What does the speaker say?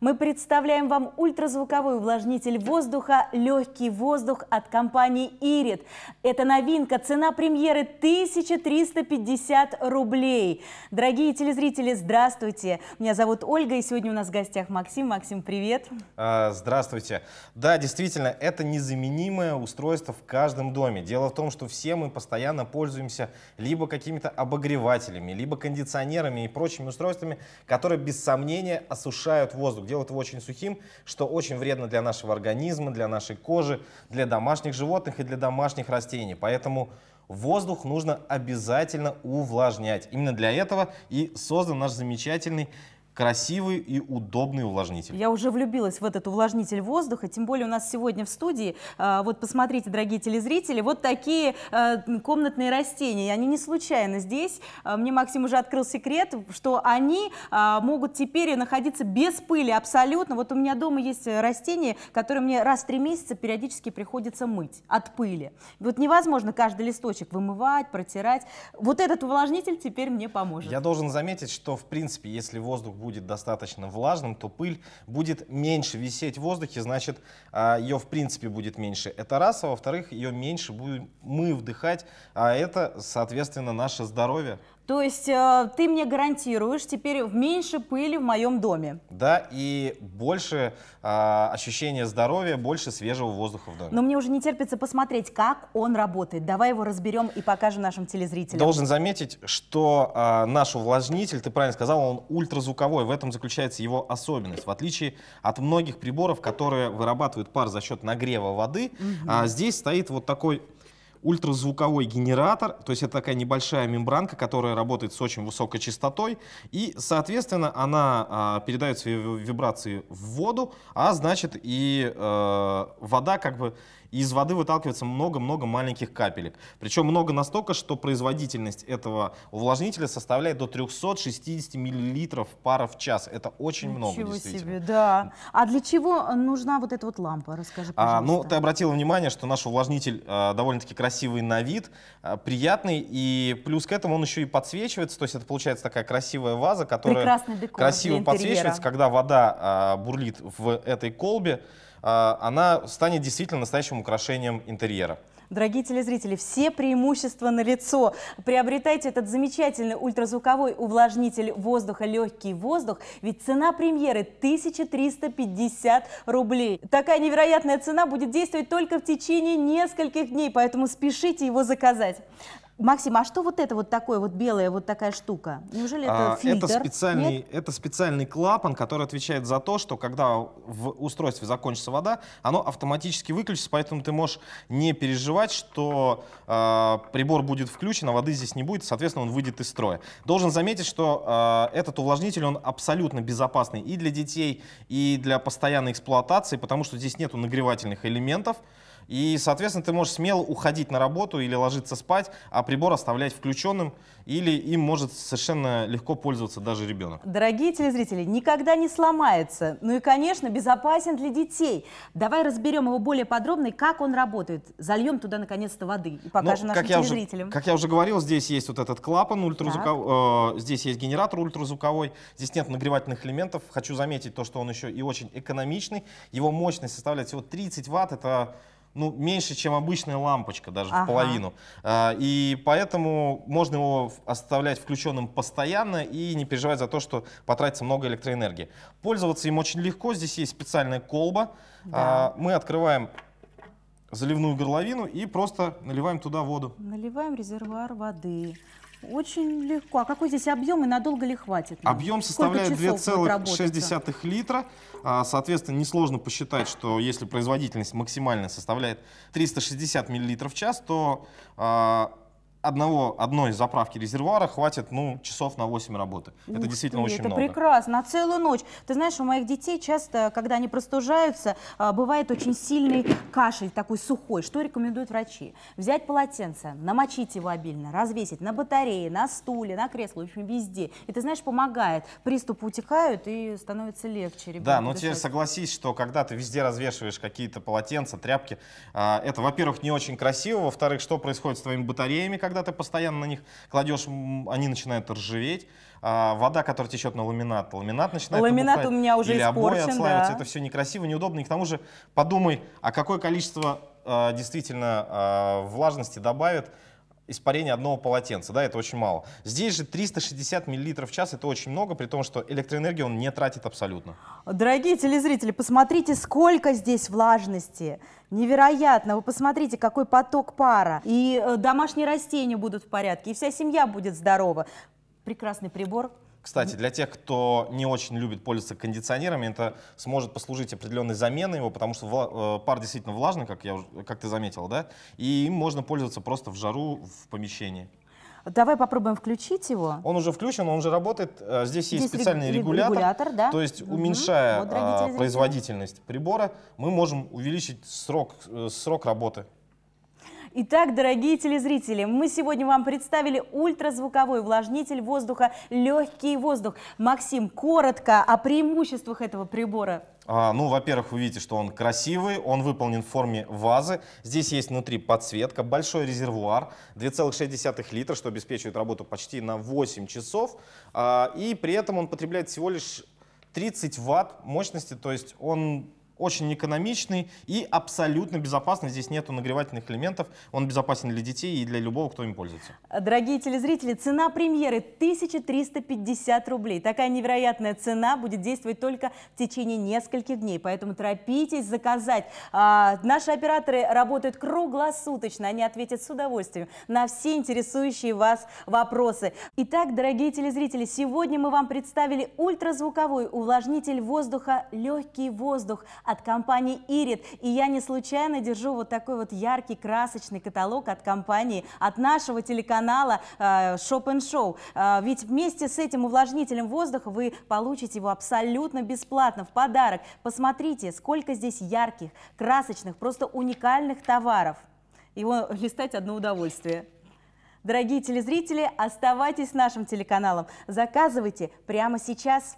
Мы представляем вам ультразвуковой увлажнитель воздуха «Легкий воздух» от компании Ирит. Это новинка, цена премьеры 1350 рублей. Дорогие телезрители, здравствуйте. Меня зовут Ольга, и сегодня у нас в гостях Максим. Максим, привет. А, здравствуйте. Да, действительно, это незаменимое устройство в каждом доме. Дело в том, что все мы постоянно пользуемся либо какими-то обогревателями, либо кондиционерами и прочими устройствами, которые без сомнения осушают воздух воздух, делают его очень сухим, что очень вредно для нашего организма, для нашей кожи, для домашних животных и для домашних растений. Поэтому воздух нужно обязательно увлажнять. Именно для этого и создан наш замечательный красивый и удобный увлажнитель. Я уже влюбилась в этот увлажнитель воздуха, тем более у нас сегодня в студии, а, вот посмотрите, дорогие телезрители, вот такие а, комнатные растения, они не случайно здесь. А, мне Максим уже открыл секрет, что они могут теперь находиться без пыли абсолютно. Вот у меня дома есть растения, которые мне раз в три месяца периодически приходится мыть от пыли. Вот невозможно каждый листочек вымывать, протирать. Вот этот увлажнитель теперь мне поможет. Я должен заметить, что в принципе, если воздух будет будет достаточно влажным, то пыль будет меньше висеть в воздухе, значит, а, ее в принципе будет меньше. Это раз, а во-вторых, ее меньше будем мы вдыхать, а это, соответственно, наше здоровье. То есть э, ты мне гарантируешь теперь меньше пыли в моем доме. Да, и больше э, ощущения здоровья, больше свежего воздуха в доме. Но мне уже не терпится посмотреть, как он работает. Давай его разберем и покажем нашим телезрителям. Должен заметить, что э, наш увлажнитель, ты правильно сказал, он ультразвуковой. В этом заключается его особенность. В отличие от многих приборов, которые вырабатывают пар за счет нагрева воды, угу. э, здесь стоит вот такой ультразвуковой генератор, то есть это такая небольшая мембранка, которая работает с очень высокой частотой, и, соответственно, она а, передает свои вибрации в воду, а значит и э, вода как бы из воды выталкивается много-много маленьких капелек. Причем много настолько, что производительность этого увлажнителя составляет до 360 миллилитров пара в час. Это очень Ничего много, действительно. себе, да. А для чего нужна вот эта вот лампа? Расскажи, пожалуйста. А, ну, ты обратила внимание, что наш увлажнитель а, довольно-таки красивый красивый на вид, а, приятный, и плюс к этому он еще и подсвечивается, то есть это получается такая красивая ваза, которая красиво подсвечивается, когда вода а, бурлит в этой колбе, а, она станет действительно настоящим украшением интерьера. Дорогие телезрители, все преимущества на лицо. Приобретайте этот замечательный ультразвуковой увлажнитель воздуха «Легкий воздух», ведь цена премьеры 1350 рублей. Такая невероятная цена будет действовать только в течение нескольких дней, поэтому спешите его заказать. Максим, а что вот это вот такое вот белая вот такая штука? Неужели это а, фильтр? Это специальный, это специальный клапан, который отвечает за то, что когда в устройстве закончится вода, оно автоматически выключится, поэтому ты можешь не переживать, что э, прибор будет включен, а воды здесь не будет, соответственно, он выйдет из строя. Должен заметить, что э, этот увлажнитель, он абсолютно безопасный и для детей, и для постоянной эксплуатации, потому что здесь нету нагревательных элементов, и, соответственно, ты можешь смело уходить на работу или ложиться спать, а прибор оставлять включенным, или им может совершенно легко пользоваться даже ребенок. Дорогие телезрители, никогда не сломается. Ну и, конечно, безопасен для детей. Давай разберем его более подробно и как он работает. Зальем туда, наконец-то, воды и ну, покажем Но, нашим как я телезрителям. Уже, как я уже говорил, здесь есть вот этот клапан ультразвуковой, э, здесь есть генератор ультразвуковой, здесь нет нагревательных элементов. Хочу заметить то, что он еще и очень экономичный. Его мощность составляет всего 30 ватт. Это ну, меньше, чем обычная лампочка, даже ага. в половину. А, и поэтому можно его оставлять включенным постоянно и не переживать за то, что потратится много электроэнергии. Пользоваться им очень легко. Здесь есть специальная колба. Да. А, мы открываем заливную горловину и просто наливаем туда воду. Наливаем резервуар воды. Очень легко. А какой здесь объем и надолго ли хватит? Ну, объем составляет 2,6 литра. А, соответственно, несложно посчитать, что если производительность максимальная составляет 360 мл в час, то а, одного, одной заправки резервуара хватит ну, часов на 8 работы. Ух это действительно ты, очень это много. Это прекрасно, на целую ночь. Ты знаешь, у моих детей часто, когда они простужаются, а, бывает очень сильный кашель, такой сухой. Что рекомендуют врачи? Взять полотенце, намочить его обильно, развесить на батарее, на стуле, на кресло, в общем, везде. И ты знаешь, помогает. Приступы утекают и становится легче ребенку. Да, но дышать. тебе согласись, что когда ты везде развешиваешь какие-то полотенца, тряпки, а, это, во-первых, не очень красиво, во-вторых, что происходит с твоими батареями, когда когда ты постоянно на них кладешь, они начинают ржаветь. А вода, которая течет на ламинат, ламинат начинает Ламинат набухать, у меня уже или испорчен, обои отслаиваются, да. это все некрасиво, неудобно. И к тому же подумай, а какое количество а, действительно а, влажности добавит испарение одного полотенца, да, это очень мало. Здесь же 360 миллилитров в час, это очень много, при том, что электроэнергию он не тратит абсолютно. Дорогие телезрители, посмотрите, сколько здесь влажности. Невероятно, вы посмотрите, какой поток пара. И э, домашние растения будут в порядке, и вся семья будет здорова. Прекрасный прибор. Кстати, для тех, кто не очень любит пользоваться кондиционерами, это сможет послужить определенной заменой его, потому что э, пар действительно влажный, как, я, как ты заметил, да? И им можно пользоваться просто в жару в помещении. Давай попробуем включить его. Он уже включен, он уже работает. Здесь, э, Здесь есть специальный регулятор. регулятор да? То есть, уменьшая угу. вот, а, производительность прибора, мы можем увеличить срок, э, срок работы. Итак, дорогие телезрители, мы сегодня вам представили ультразвуковой увлажнитель воздуха «Легкий воздух». Максим, коротко о преимуществах этого прибора. А, ну, во-первых, вы видите, что он красивый, он выполнен в форме вазы. Здесь есть внутри подсветка, большой резервуар, 2,6 литра, что обеспечивает работу почти на 8 часов. А, и при этом он потребляет всего лишь 30 ватт мощности, то есть он очень экономичный и абсолютно безопасный. Здесь нету нагревательных элементов. Он безопасен для детей и для любого, кто им пользуется. Дорогие телезрители, цена премьеры 1350 рублей. Такая невероятная цена будет действовать только в течение нескольких дней. Поэтому торопитесь заказать. А, наши операторы работают круглосуточно. Они ответят с удовольствием на все интересующие вас вопросы. Итак, дорогие телезрители, сегодня мы вам представили ультразвуковой увлажнитель воздуха «Легкий воздух» от компании «Ирит». И я не случайно держу вот такой вот яркий, красочный каталог от компании, от нашего телеканала «Шоп э, Шоу». Э, ведь вместе с этим увлажнителем воздуха вы получите его абсолютно бесплатно в подарок. Посмотрите, сколько здесь ярких, красочных, просто уникальных товаров. Его листать одно удовольствие. Дорогие телезрители, оставайтесь с нашим телеканалом. Заказывайте прямо сейчас.